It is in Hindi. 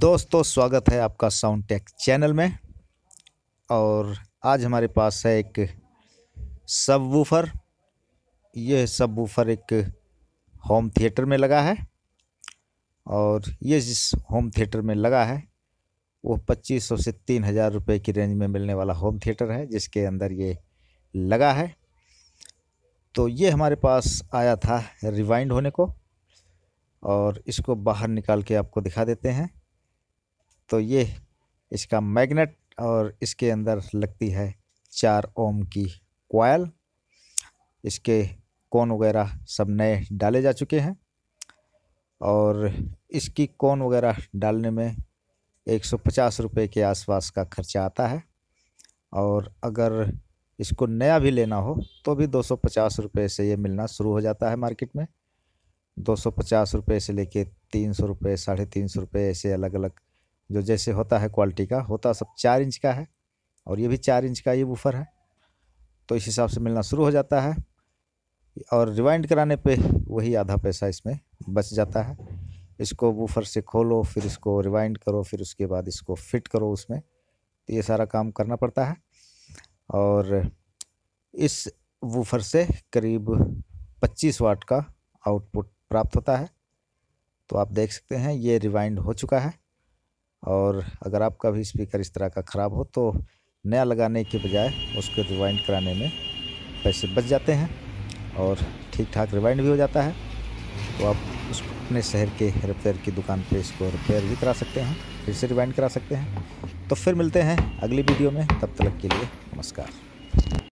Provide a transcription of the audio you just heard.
दोस्तों स्वागत है आपका साउंड टेक चैनल में और आज हमारे पास है एक सब वूफर यह सब वूफर एक होम थिएटर में लगा है और ये जिस होम थिएटर में लगा है वो 2500 से तीन हज़ार रुपये की रेंज में मिलने वाला होम थिएटर है जिसके अंदर ये लगा है तो ये हमारे पास आया था रिवाइंड होने को और इसको बाहर निकाल के आपको दिखा देते हैं तो ये इसका मैग्नेट और इसके अंदर लगती है चार ओम की कोयल इसके कोन वगैरह सब नए डाले जा चुके हैं और इसकी कोन वगैरह डालने में एक सौ पचास रुपये के आसपास का खर्चा आता है और अगर इसको नया भी लेना हो तो भी दो सौ पचास रुपये से ये मिलना शुरू हो जाता है मार्केट में दो सौ पचास रुपये से लेके तीन सौ रुपये साढ़े तीन सौ रुपये ऐसे अलग अलग जो जैसे होता है क्वालिटी का होता सब चार इंच का है और ये भी चार इंच का ये बूफर है तो इस हिसाब से मिलना शुरू हो जाता है और रिवाइंड कराने पे वही आधा पैसा इसमें बच जाता है इसको बूफर से खोलो फिर इसको रिवाइंड करो फिर उसके बाद इसको फिट करो उसमें तो ये सारा काम करना पड़ता है और इस वूफर से करीब 25 वाट का आउटपुट प्राप्त होता है तो आप देख सकते हैं ये रिवाइंड हो चुका है और अगर आपका भी स्पीकर इस तरह का ख़राब हो तो नया लगाने के बजाय उसको रिवाइंड कराने में पैसे बच जाते हैं और ठीक ठाक रिवाइंड भी हो जाता है तो आप उस अपने शहर के रिपेयर की दुकान पे इसको रिपेयर भी करा सकते हैं फिर से रिवाइंड करा सकते हैं तो फिर मिलते हैं अगली वीडियो में तब तक के लिए नमस्कार